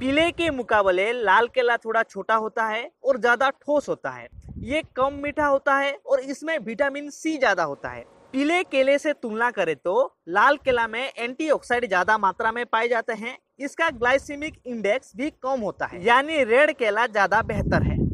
पीले के मुकाबले लाल केला थोड़ा छोटा होता है और ज़्यादा ठोस होता है ये कम मीठा होता है और इसमें विटामिन सी ज़्यादा होता है पीले केले से तुलना करें तो लाल केला में एंटीऑक्साइड ज़्यादा मात्रा में पाए जाते हैं इसका ग्लाइसेमिक इंडेक्स भी कम होता है यानी रेड केला ज़्यादा बेहतर है